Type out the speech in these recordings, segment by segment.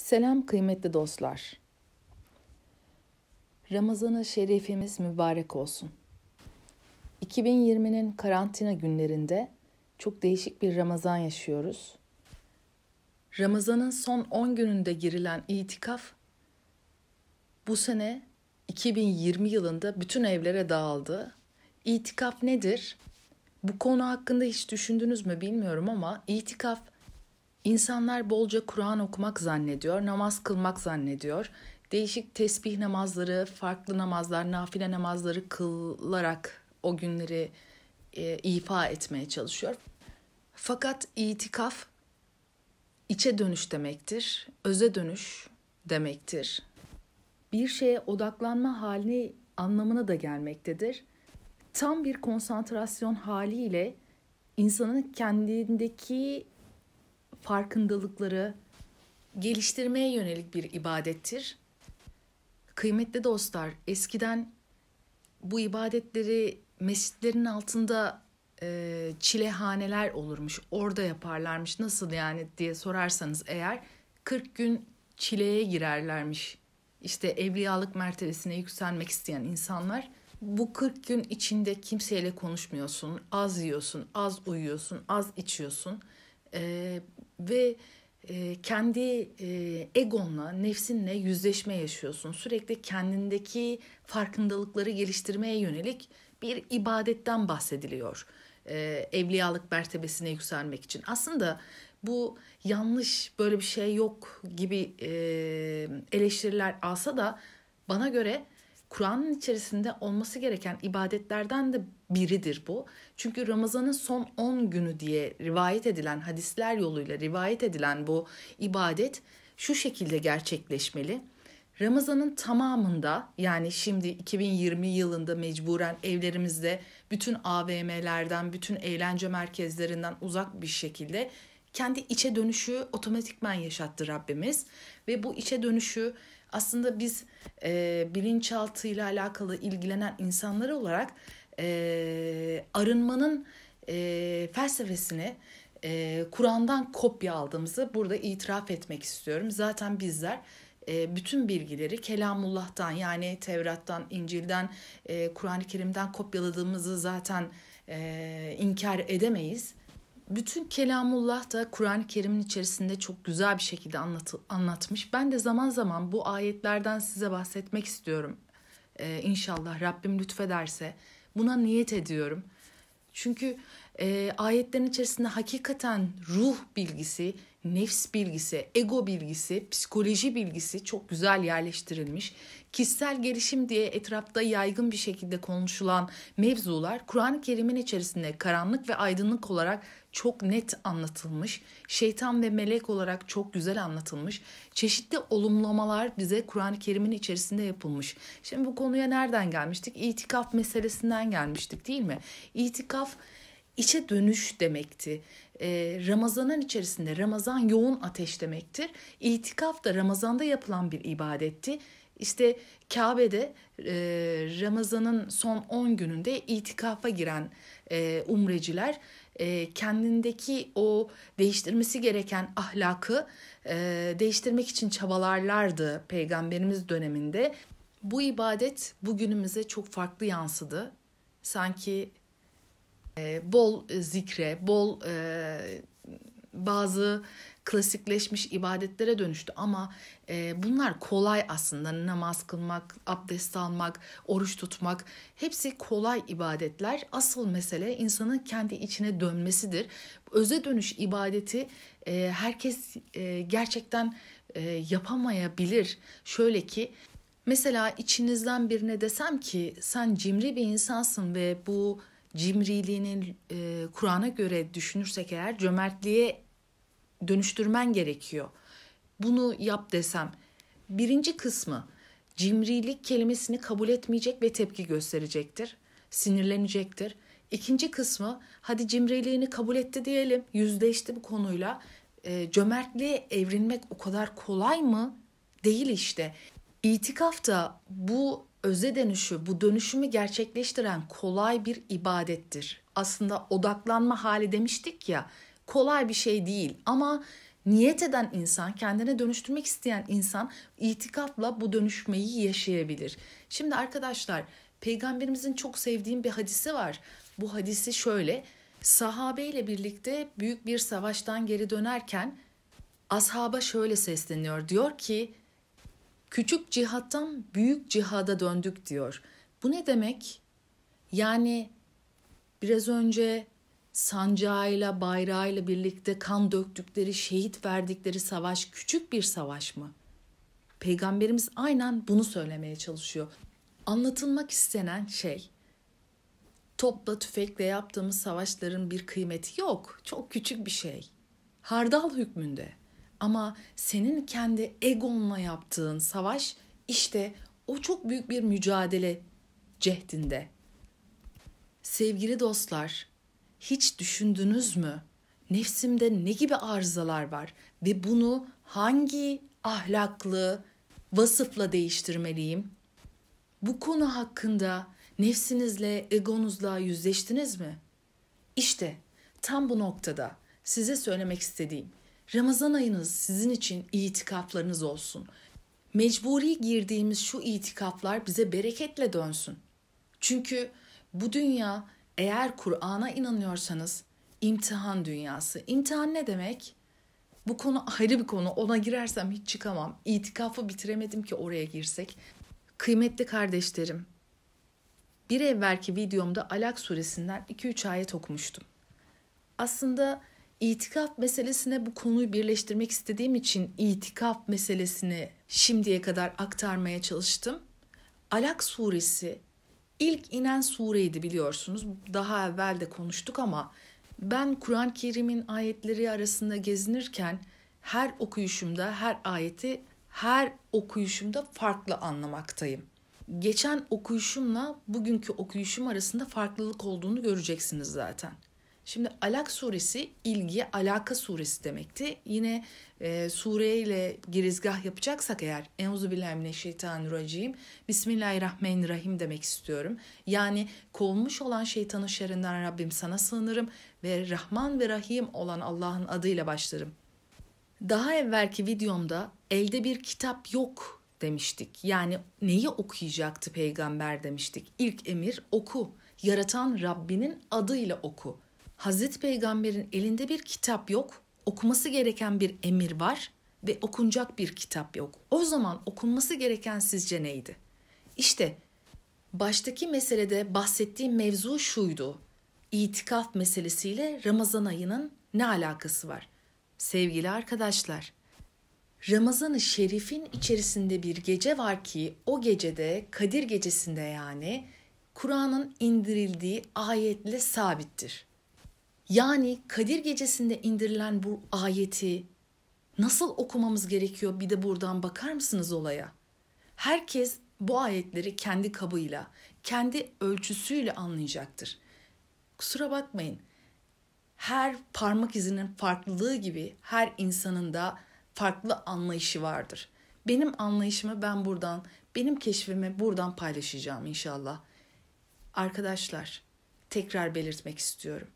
Selam kıymetli dostlar. Ramazanı ı şerifimiz mübarek olsun. 2020'nin karantina günlerinde çok değişik bir Ramazan yaşıyoruz. Ramazan'ın son 10 gününde girilen itikaf bu sene 2020 yılında bütün evlere dağıldı. İtikaf nedir? Bu konu hakkında hiç düşündünüz mü bilmiyorum ama itikaf İnsanlar bolca Kur'an okumak zannediyor, namaz kılmak zannediyor. Değişik tesbih namazları, farklı namazlar, nafile namazları kılarak o günleri e, ifa etmeye çalışıyor. Fakat itikaf içe dönüş demektir, öze dönüş demektir. Bir şeye odaklanma halini anlamına da gelmektedir. Tam bir konsantrasyon haliyle insanın kendindeki farkındalıkları geliştirmeye yönelik bir ibadettir. Kıymetli dostlar, eskiden bu ibadetleri mescitlerin altında e, çilehaneler olurmuş. Orada yaparlarmış. Nasıl yani diye sorarsanız eğer 40 gün çileye girerlermiş. İşte evliyalık mertebesine yükselmek isteyen insanlar bu 40 gün içinde kimseyle konuşmuyorsun, az yiyorsun, az uyuyorsun, az içiyorsun. E, ve e, kendi e, egonla, nefsinle yüzleşme yaşıyorsun. Sürekli kendindeki farkındalıkları geliştirmeye yönelik bir ibadetten bahsediliyor. E, evliyalık mertebesine yükselmek için. Aslında bu yanlış böyle bir şey yok gibi e, eleştiriler alsa da bana göre Kur'an'ın içerisinde olması gereken ibadetlerden de biridir bu. Çünkü Ramazan'ın son 10 günü diye rivayet edilen hadisler yoluyla rivayet edilen bu ibadet şu şekilde gerçekleşmeli. Ramazan'ın tamamında yani şimdi 2020 yılında mecburen evlerimizde bütün AVM'lerden, bütün eğlence merkezlerinden uzak bir şekilde kendi içe dönüşü otomatikman yaşattı Rabbimiz ve bu içe dönüşü aslında biz e, bilinçaltıyla alakalı ilgilenen insanlar olarak e, arınmanın e, felsefesini e, Kur'an'dan kopya aldığımızı burada itiraf etmek istiyorum. Zaten bizler e, bütün bilgileri Kelamullah'tan yani Tevrat'tan, İncil'den, e, Kur'an-ı Kerim'den kopyaladığımızı zaten e, inkar edemeyiz bütün kelamullah da Kur'an-ı Kerim'in içerisinde çok güzel bir şekilde anlat, anlatmış. Ben de zaman zaman bu ayetlerden size bahsetmek istiyorum. Ee, inşallah Rabbim lütfederse buna niyet ediyorum. Çünkü e, ayetlerin içerisinde hakikaten ruh bilgisi, nefs bilgisi, ego bilgisi, psikoloji bilgisi çok güzel yerleştirilmiş. Kişisel gelişim diye etrafta yaygın bir şekilde konuşulan mevzular Kur'an-ı Kerim'in içerisinde karanlık ve aydınlık olarak çok net anlatılmış. Şeytan ve melek olarak çok güzel anlatılmış. Çeşitli olumlamalar bize Kur'an-ı Kerim'in içerisinde yapılmış. Şimdi bu konuya nereden gelmiştik? İtikaf meselesinden gelmiştik değil mi? İtikaf içe dönüş demekti. Ee, Ramazan'ın içerisinde Ramazan yoğun ateş demektir. İtikaf da Ramazan'da yapılan bir ibadetti. İşte Kabe'de e, Ramazan'ın son 10 gününde itikafa giren e, umreciler e, kendindeki o değiştirmesi gereken ahlakı e, değiştirmek için çabalarlardı peygamberimiz döneminde. Bu ibadet bugünümüze çok farklı yansıdı. Sanki e, bol zikre, bol e, bazı klasikleşmiş ibadetlere dönüştü ama e, bunlar kolay aslında namaz kılmak, abdest almak, oruç tutmak hepsi kolay ibadetler. Asıl mesele insanın kendi içine dönmesidir. Öze dönüş ibadeti e, herkes e, gerçekten e, yapamayabilir. Şöyle ki mesela içinizden birine desem ki sen cimri bir insansın ve bu cimriliğinin e, Kur'an'a göre düşünürsek eğer cömertliğe dönüştürmen gerekiyor. Bunu yap desem. Birinci kısmı cimrilik kelimesini kabul etmeyecek ve tepki gösterecektir. Sinirlenecektir. İkinci kısmı hadi cimriliğini kabul etti diyelim. Yüzleşti bu konuyla. E, cömertliğe evrilmek o kadar kolay mı? Değil işte. İtikafta bu öze dönüşü, bu dönüşümü gerçekleştiren kolay bir ibadettir. Aslında odaklanma hali demiştik ya kolay bir şey değil ama niyet eden insan, kendine dönüştürmek isteyen insan itikafla bu dönüşmeyi yaşayabilir. Şimdi arkadaşlar peygamberimizin çok sevdiğim bir hadisi var. Bu hadisi şöyle. Sahabe ile birlikte büyük bir savaştan geri dönerken ashaba şöyle sesleniyor. Diyor ki küçük cihattan büyük cihada döndük diyor. Bu ne demek? Yani biraz önce sancağıyla, bayrağıyla birlikte kan döktükleri, şehit verdikleri savaş küçük bir savaş mı? Peygamberimiz aynen bunu söylemeye çalışıyor. Anlatılmak istenen şey topla tüfekle yaptığımız savaşların bir kıymeti yok. Çok küçük bir şey. Hardal hükmünde. Ama senin kendi egonla yaptığın savaş işte o çok büyük bir mücadele cehdinde. Sevgili dostlar, hiç düşündünüz mü? Nefsimde ne gibi arızalar var ve bunu hangi ahlaklı vasıfla değiştirmeliyim? Bu konu hakkında nefsinizle, egonuzla yüzleştiniz mi? İşte tam bu noktada size söylemek istediğim Ramazan ayınız sizin için itikaflarınız olsun. Mecburi girdiğimiz şu itikaflar bize bereketle dönsün. Çünkü bu dünya eğer Kur'an'a inanıyorsanız imtihan dünyası. İmtihan ne demek? Bu konu ayrı bir konu. Ona girersem hiç çıkamam. İtikafı bitiremedim ki oraya girsek. Kıymetli kardeşlerim, bir evvelki videomda Alak suresinden 2-3 ayet okumuştum. Aslında itikaf meselesine bu konuyu birleştirmek istediğim için itikaf meselesini şimdiye kadar aktarmaya çalıştım. Alak suresi İlk inen sureydi biliyorsunuz. Daha evvel de konuştuk ama ben Kur'an-ı Kerim'in ayetleri arasında gezinirken her okuyuşumda her ayeti her okuyuşumda farklı anlamaktayım. Geçen okuyuşumla bugünkü okuyuşum arasında farklılık olduğunu göreceksiniz zaten. Şimdi Alak suresi ilgi, alaka suresi demekti. Yine e, sureyle girizgah yapacaksak eğer Euzubillahimineşşeytanirracim Bismillahirrahmanirrahim demek istiyorum. Yani kovulmuş olan şeytanın şerrinden Rabbim sana sığınırım ve Rahman ve Rahim olan Allah'ın adıyla başlarım. Daha evvelki videomda elde bir kitap yok demiştik. Yani neyi okuyacaktı peygamber demiştik. İlk emir oku. Yaratan Rabbinin adıyla oku. Hazreti Peygamber'in elinde bir kitap yok, okuması gereken bir emir var ve okunacak bir kitap yok. O zaman okunması gereken sizce neydi? İşte baştaki meselede bahsettiğim mevzu şuydu. İtikaf meselesiyle Ramazan ayının ne alakası var? Sevgili arkadaşlar, Ramazan-ı Şerif'in içerisinde bir gece var ki o gecede Kadir gecesinde yani Kur'an'ın indirildiği ayetle sabittir. Yani Kadir gecesinde indirilen bu ayeti nasıl okumamız gerekiyor bir de buradan bakar mısınız olaya? Herkes bu ayetleri kendi kabıyla, kendi ölçüsüyle anlayacaktır. Kusura bakmayın. Her parmak izinin farklılığı gibi her insanın da farklı anlayışı vardır. Benim anlayışımı ben buradan, benim keşfimi buradan paylaşacağım inşallah. Arkadaşlar, tekrar belirtmek istiyorum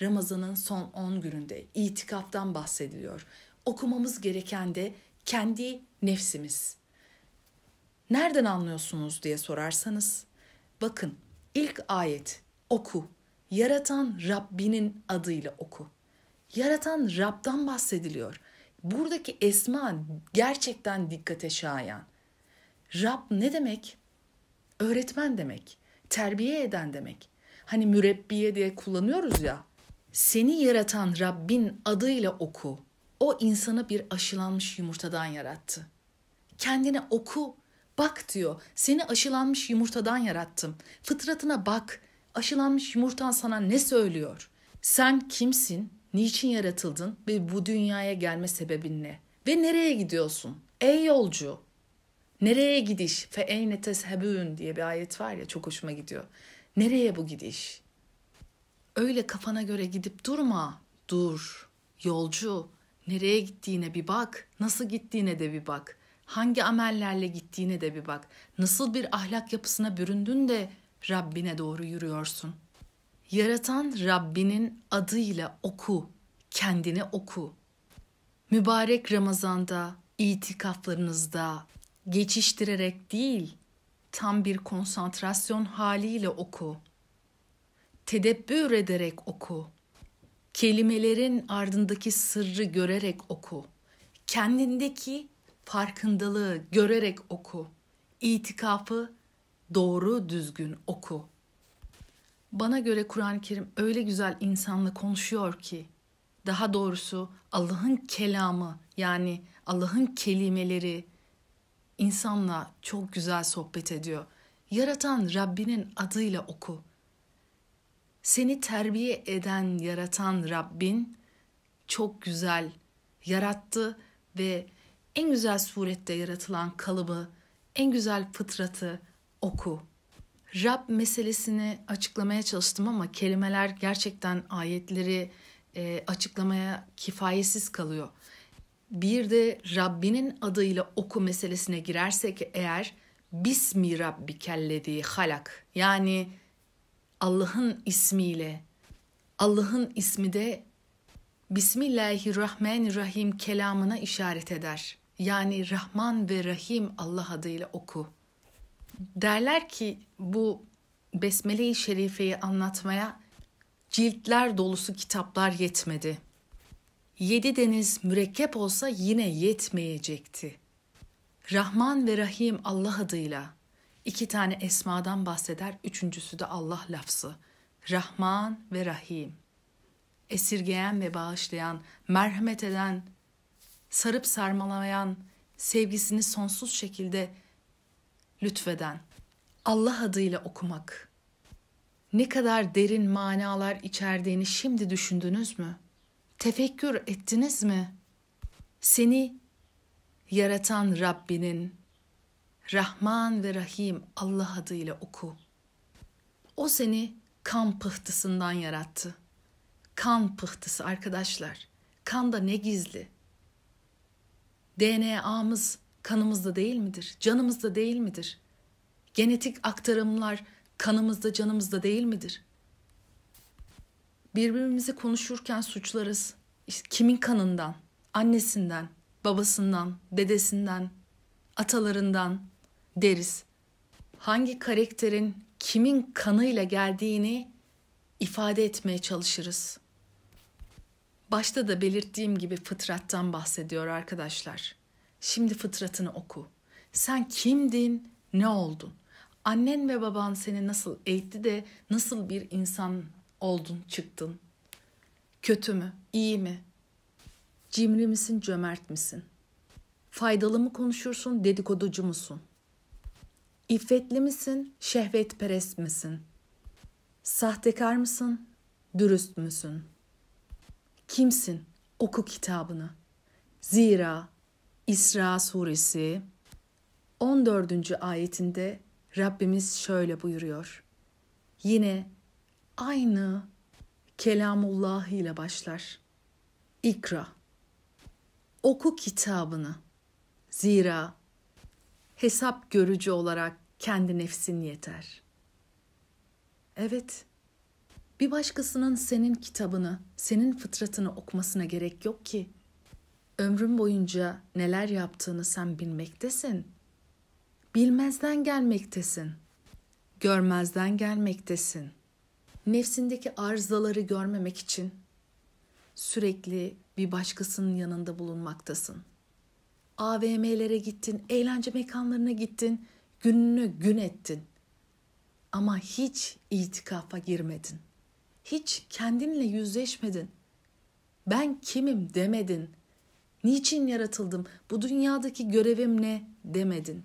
Ramazan'ın son 10 gününde itikaftan bahsediliyor. Okumamız gereken de kendi nefsimiz. Nereden anlıyorsunuz diye sorarsanız bakın ilk ayet oku. Yaratan Rabbinin adıyla oku. Yaratan Rab'dan bahsediliyor. Buradaki esma gerçekten dikkate şayan. Rab ne demek? Öğretmen demek, terbiye eden demek. Hani mürebbiye diye kullanıyoruz ya seni yaratan Rabbin adıyla oku. O insanı bir aşılanmış yumurtadan yarattı. Kendine oku, bak diyor. Seni aşılanmış yumurtadan yarattım. Fıtratına bak. Aşılanmış yumurtan sana ne söylüyor? Sen kimsin? Niçin yaratıldın ve bu dünyaya gelme sebebin ne? Ve nereye gidiyorsun? Ey yolcu, nereye gidiş? Fe eyne teshebün diye bir ayet var ya çok hoşuma gidiyor. Nereye bu gidiş? Öyle kafana göre gidip durma. Dur. Yolcu. Nereye gittiğine bir bak. Nasıl gittiğine de bir bak. Hangi amellerle gittiğine de bir bak. Nasıl bir ahlak yapısına büründün de Rabbine doğru yürüyorsun. Yaratan Rabbinin adıyla oku. Kendini oku. Mübarek Ramazan'da, itikaflarınızda geçiştirerek değil, tam bir konsantrasyon haliyle oku tedebbür ederek oku. Kelimelerin ardındaki sırrı görerek oku. Kendindeki farkındalığı görerek oku. İtikafı doğru düzgün oku. Bana göre Kur'an-ı Kerim öyle güzel insanla konuşuyor ki daha doğrusu Allah'ın kelamı yani Allah'ın kelimeleri insanla çok güzel sohbet ediyor. Yaratan Rabbinin adıyla oku seni terbiye eden, yaratan Rabbin çok güzel yarattı ve en güzel surette yaratılan kalıbı, en güzel fıtratı oku. Rab meselesini açıklamaya çalıştım ama kelimeler gerçekten ayetleri e, açıklamaya kifayetsiz kalıyor. Bir de Rabbinin adıyla oku meselesine girersek eğer Bismi Rabbi kellediği halak yani Allah'ın ismiyle. Allah'ın ismi de Bismillahirrahmanirrahim kelamına işaret eder. Yani Rahman ve Rahim Allah adıyla oku. Derler ki bu Besmele-i Şerife'yi anlatmaya ciltler dolusu kitaplar yetmedi. Yedi deniz mürekkep olsa yine yetmeyecekti. Rahman ve Rahim Allah adıyla İki tane esmadan bahseder, üçüncüsü de Allah lafzı. Rahman ve Rahim. Esirgeyen ve bağışlayan, merhamet eden, sarıp sarmalayan, sevgisini sonsuz şekilde lütfeden. Allah adıyla okumak. Ne kadar derin manalar içerdiğini şimdi düşündünüz mü? Tefekkür ettiniz mi? Seni yaratan Rabbinin Rahman ve Rahim Allah adıyla oku. O seni kan pıhtısından yarattı. Kan pıhtısı arkadaşlar. Kan da ne gizli. DNA'mız kanımızda değil midir? Canımızda değil midir? Genetik aktarımlar kanımızda, canımızda değil midir? Birbirimizi konuşurken suçlarız. kimin kanından? Annesinden, babasından, dedesinden, atalarından, deriz. Hangi karakterin kimin kanıyla geldiğini ifade etmeye çalışırız. Başta da belirttiğim gibi fıtrattan bahsediyor arkadaşlar. Şimdi fıtratını oku. Sen kimdin, ne oldun? Annen ve baban seni nasıl eğitti de nasıl bir insan oldun, çıktın? Kötü mü, iyi mi? Cimri misin, cömert misin? Faydalı mı konuşursun, dedikoducu musun? İffetli misin, şehvetperest misin? Sahtekar mısın, dürüst müsün? Kimsin? Oku kitabını. Zira İsra suresi 14. ayetinde Rabbimiz şöyle buyuruyor. Yine aynı kelamullah ile başlar. İkra. Oku kitabını. Zira hesap görücü olarak kendi nefsin yeter. Evet. Bir başkasının senin kitabını, senin fıtratını okumasına gerek yok ki. Ömrün boyunca neler yaptığını sen bilmektesin. Bilmezden gelmektesin. Görmezden gelmektesin. Nefsindeki arızaları görmemek için sürekli bir başkasının yanında bulunmaktasın. AVM'lere gittin, eğlence mekanlarına gittin, gününü gün ettin. Ama hiç itikafa girmedin. Hiç kendinle yüzleşmedin. Ben kimim demedin. Niçin yaratıldım? Bu dünyadaki görevim ne demedin.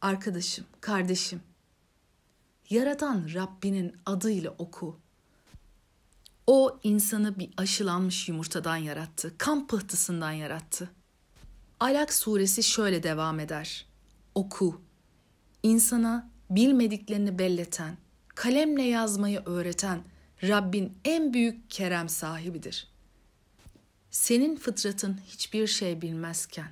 Arkadaşım, kardeşim, yaratan Rabbinin adıyla oku. O insanı bir aşılanmış yumurtadan yarattı, kan pıhtısından yarattı. Alak suresi şöyle devam eder. Oku. İnsana bilmediklerini belleten, kalemle yazmayı öğreten Rabbin en büyük kerem sahibidir. Senin fıtratın hiçbir şey bilmezken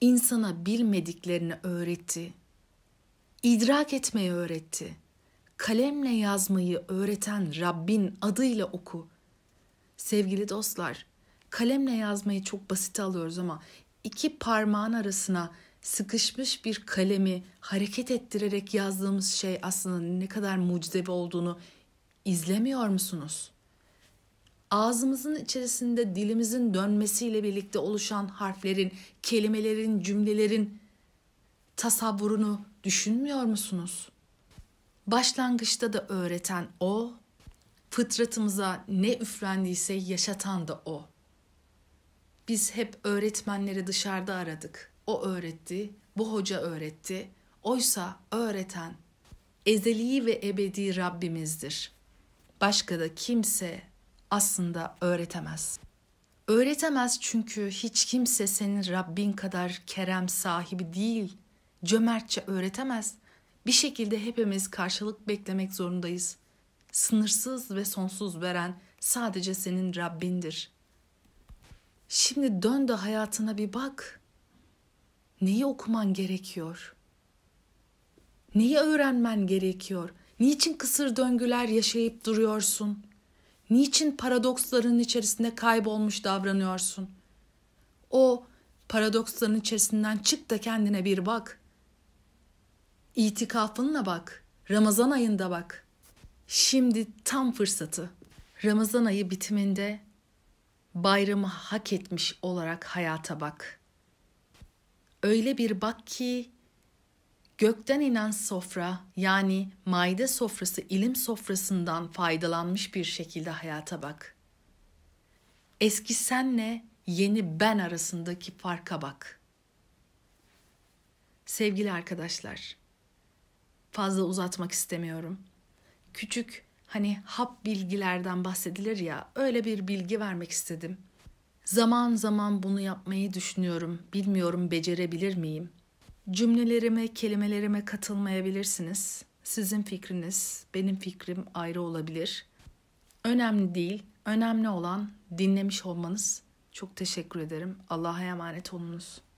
insana bilmediklerini öğretti. idrak etmeyi öğretti kalemle yazmayı öğreten Rabbin adıyla oku. Sevgili dostlar, kalemle yazmayı çok basit alıyoruz ama iki parmağın arasına sıkışmış bir kalemi hareket ettirerek yazdığımız şey aslında ne kadar mucizevi olduğunu izlemiyor musunuz? Ağzımızın içerisinde dilimizin dönmesiyle birlikte oluşan harflerin, kelimelerin, cümlelerin tasavvurunu düşünmüyor musunuz? Başlangıçta da öğreten o, fıtratımıza ne üflendiyse yaşatan da o. Biz hep öğretmenleri dışarıda aradık. O öğretti, bu hoca öğretti. Oysa öğreten ezeli ve ebedi Rabbimizdir. Başka da kimse aslında öğretemez. Öğretemez çünkü hiç kimse senin Rabbin kadar kerem sahibi değil. Cömertçe öğretemez. Bir şekilde hepimiz karşılık beklemek zorundayız. Sınırsız ve sonsuz veren sadece senin Rabbindir. Şimdi dön de hayatına bir bak. Neyi okuman gerekiyor? Neyi öğrenmen gerekiyor? Niçin kısır döngüler yaşayıp duruyorsun? Niçin paradoksların içerisinde kaybolmuş davranıyorsun? O paradoksların içerisinden çık da kendine bir bak.'' İtikafınla bak. Ramazan ayında bak. Şimdi tam fırsatı. Ramazan ayı bitiminde bayramı hak etmiş olarak hayata bak. Öyle bir bak ki gökten inen sofra yani maide sofrası ilim sofrasından faydalanmış bir şekilde hayata bak. Eski senle yeni ben arasındaki farka bak. Sevgili arkadaşlar, fazla uzatmak istemiyorum. Küçük hani hap bilgilerden bahsedilir ya öyle bir bilgi vermek istedim. Zaman zaman bunu yapmayı düşünüyorum. Bilmiyorum becerebilir miyim? Cümlelerime, kelimelerime katılmayabilirsiniz. Sizin fikriniz, benim fikrim ayrı olabilir. Önemli değil. Önemli olan dinlemiş olmanız. Çok teşekkür ederim. Allah'a emanet olunuz.